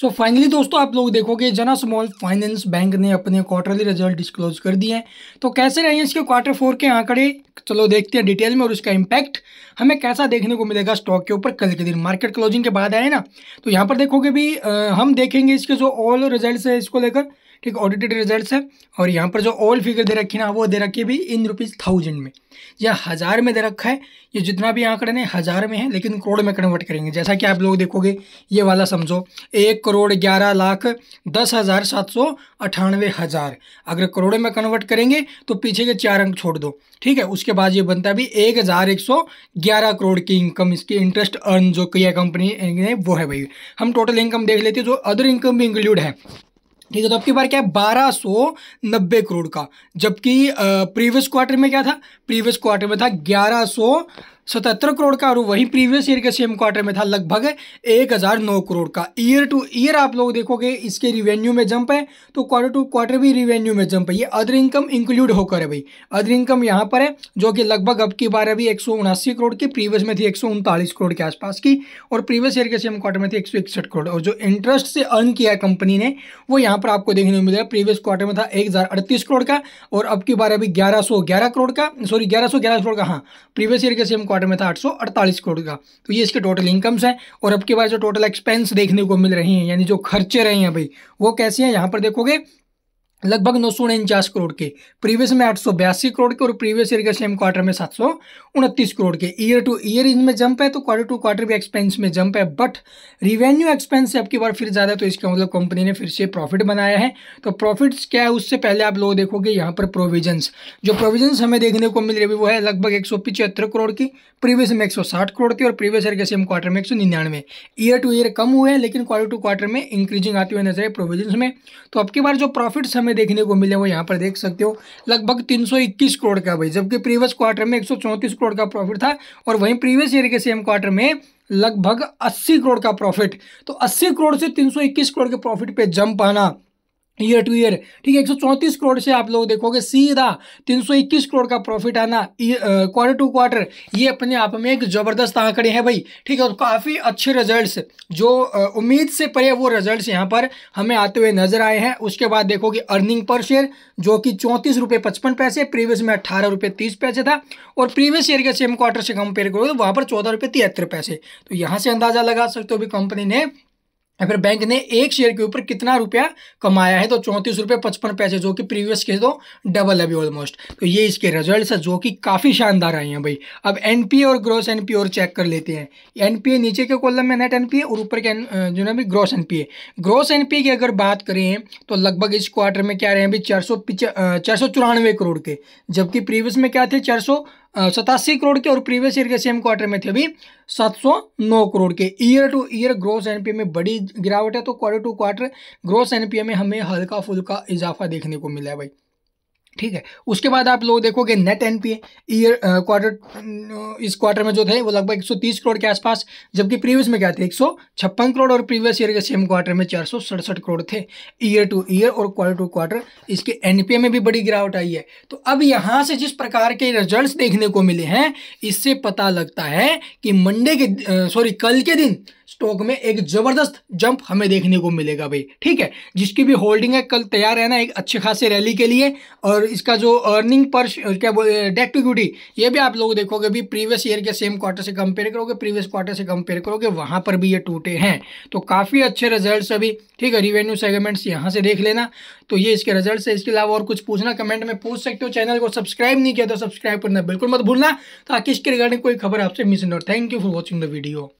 सो so finally दोस्तों आप लोग देखोगे जना स्मॉल फाइनेंस बैंक ने अपने क्वार्टरली रिजल्ट डिस्क्लोज कर दिए हैं तो कैसे रहे हैं इसके क्वार्टर फोर के आंकड़े चलो देखते हैं डिटेल में और उसका इम्पैक्ट हमें कैसा देखने को मिलेगा स्टॉक के ऊपर कल के दिन मार्केट क्लोजिंग के बाद आए ना तो यहाँ पर देखोगे भी आ, हम देखेंगे इसके जो ऑल रिजल्ट है इसको लेकर ठीक ऑडिटेड रिजल्ट है और यहाँ पर जो ऑल फिगर दे रखी ना वो दे रखी भी इन रुपीज़ थाउजेंड में या हज़ार में दे रखा है ये जितना भी आंकड़े हैं हज़ार में है लेकिन करोड़ में कन्वर्ट करेंगे जैसा कि आप लोग देखोगे ये वाला समझो एक करोड़ ग्यारह लाख दस हज़ार सात सौ अठानवे हज़ार अगर करोड़ में कन्वर्ट करेंगे तो पीछे के चार अंक छोड़ दो ठीक है उसके बाद ये बनता है भी एक हज़ार एक सौ ग्यारह करोड़ की इनकम इसकी इंटरेस्ट अर्न जो किया कंपनी ने वो है भाई हम टोटल इनकम देख लेते हैं जो अदर इनकम भी इंक्लूड है ठीक है तो अब की बार क्या है बारह सौ नब्बे करोड़ का जबकि प्रीवियस क्वार्टर में क्या था प्रीवियस क्वार्टर में था ग्यारह सौ सतहत्तर करोड़ का और वही प्रीवियस ईयर के सेम क्वार्टर में था लगभग एक हज़ार नौ करोड़ का ईयर टू ईयर आप लोग देखोगे इसके रिवेन्यू में जंप है तो क्वार्टर टू क्वार्टर भी रिवेन्यू में जंप है ये अदर इनकम इंक्लूड होकर है भाई अदर इनकम यहाँ पर है जो कि लगभग अब की बार अभी एक करोड़ की प्रीवियस में थी एक करोड़ के आसपास की और प्रीवियस ईयर के सेम क्वार्टर में थी एक करोड़ और जो इंटरेस्ट से अर्न किया है कंपनी ने वो यहाँ पर आपको देखने को है प्रीवियस क्वार्टर में था एक करोड़ का और अब की बार अभी ग्यारह करोड़ का सॉरी ग्यारह करोड़ का हाँ प्रीवियस ईयर के सेम क्वार्टर क्वार्टर में था आठ करोड़ का तो ये इसके टोटल इनकम्स हैं और अब के बाद जो टोटल एक्सपेंस देखने को मिल रही हैं यानी जो खर्चे रहे हैं भाई वो कैसे हैं यहाँ पर देखोगे लगभग नौ सौ उनचास करोड़ के प्रीवियस में आठ सौ बयासी करोड़ के और प्रीवियस ईयर के सेम क्वार्टर में सात सौ उनतीस करोड़ के ईयर टू ईयर इनमें जंप है तो क्वार्टर टू क्वार्टर भी एक्सपेंस में जंप है बट रिवेन्यू एक्सपेंस है आपकी बार फिर ज़्यादा तो इसका मतलब कंपनी ने फिर से प्रॉफिट बनाया है तो प्रॉफिट्स क्या है उससे पहले आप लोग देखोगे यहाँ पर प्रोविजन्स जो प्रोविजन्स हमें देखने को मिल रही है वो है लगभग एक करोड़ की प्रीवियस में एक करोड़ की और प्रीवियस ईयर के सेम क्वार्टर में एक ईयर टू ईयर कम हुए हैं लेकिन क्वार्टर टू क्वार्टर में इंक्रीजिंग आती हुई नजर है प्रोविजन्स में तो आपकी बार जो प्रॉफिट्स हमें में देखने को मिले वो यहाँ पर देख सकते हो लगभग 321 करोड़ का भाई जबकि प्रीवियस क्वार्टर में 134 करोड़ का प्रॉफिट था और वहीं प्रीवियस ईयर के सेम क्वार्टर में लगभग 80 करोड़ का प्रॉफिट तो 80 करोड़ से 321 करोड़ के प्रॉफिट पे जम पाना ईयर टू ईयर ठीक है चौंतीस करोड़ से आप लोग देखोगे सीधा 321 करोड़ का प्रॉफिट आना क्वार्टर टू क्वार्टर ये अपने आप में एक ज़बरदस्त आंकड़े हैं भाई ठीक है और काफ़ी अच्छे रिजल्ट्स जो उम्मीद से परे वो रिजल्ट्स यहाँ पर हमें आते हुए नजर आए हैं उसके बाद देखोगे अर्निंग पर शेयर जो कि चौंतीस रुपये पचपन पैसे प्रीवियस में अट्ठारह रुपये तीस पैसे था और प्रीवियस ईयर के सेम क्वार्टर से कंपेयर करोगे तो वहाँ पर चौदह रुपये तिहत्तर पैसे तो यहाँ से अंदाज़ा लगा सकते हो भी कंपनी ने फिर बैंक ने एक शेयर के ऊपर कितना रुपया कमाया है तो चौंतीस रुपये पचपन पैसे जो कि प्रीवियस के तो डबल है भी ऑलमोस्ट तो ये इसके रिजल्ट्स है जो कि काफ़ी शानदार आए हैं भाई अब एनपीए और ग्रॉस एनपीए और चेक कर लेते हैं एनपीए नीचे के कॉलम में नेट एनपीए और ऊपर के जो ना भी ग्रॉस एनपीए ग्रॉस एनपीए की अगर बात करें तो लगभग इस क्वार्टर में क्या रहे हैं भाई चार सौ करोड़ के जबकि प्रीवियस में क्या थे चार सतासी करोड़ के और प्रीवियस ईयर के सेम क्वार्टर में थे अभी 709 करोड़ के year to year gross NPA में बड़ी गिरावट है तो quarter to quarter gross NPA में हमें हल्का फुल्का इजाफा देखने को मिला है भाई ठीक है उसके बाद आप लोग देखोगे नेट एनपीए ईयर क्वार्टर इस क्वार्टर में जो थे वो लगभग 130 करोड़ के आसपास जबकि प्रीवियस में क्या थे एक करोड़ और प्रीवियस ईयर के सेम क्वार्टर में चार करोड़ थे ईयर टू ईयर और क्वार्टर टू क्वार्टर इसके एनपीए में भी बड़ी गिरावट आई है तो अब यहाँ से जिस प्रकार के रिजल्ट देखने को मिले हैं इससे पता लगता है कि मंडे के सॉरी कल के दिन स्टॉक में एक ज़बरदस्त जंप हमें देखने को मिलेगा भाई ठीक है जिसकी भी होल्डिंग है कल तैयार है ना एक अच्छे खासे रैली के लिए और और इसका जो अर्निंग पर क्या बोल डेट टू इक्विटी ये भी आप लोग देखोगे भी प्रीवियस ईयर के सेम क्वार्टर से कंपेयर करोगे प्रीवियस क्वार्टर से कंपेयर करोगे वहाँ पर भी ये टूटे हैं तो काफ़ी अच्छे रिजल्ट्स अभी ठीक है रिवेन्यू सेगमेंट्स यहाँ से देख लेना तो ये इसके रिजल्ट है इसके अलावा और कुछ पूछना कमेंट में पूछ सकते हो चैनल को सब्सक्राइब नहीं किया तो सब्सक्राइब करना बिल्कुल मत भूलना ताकि इसके रिगार्डिंग कोई खबर आपसे मिस नहीं हो thank you for watching the video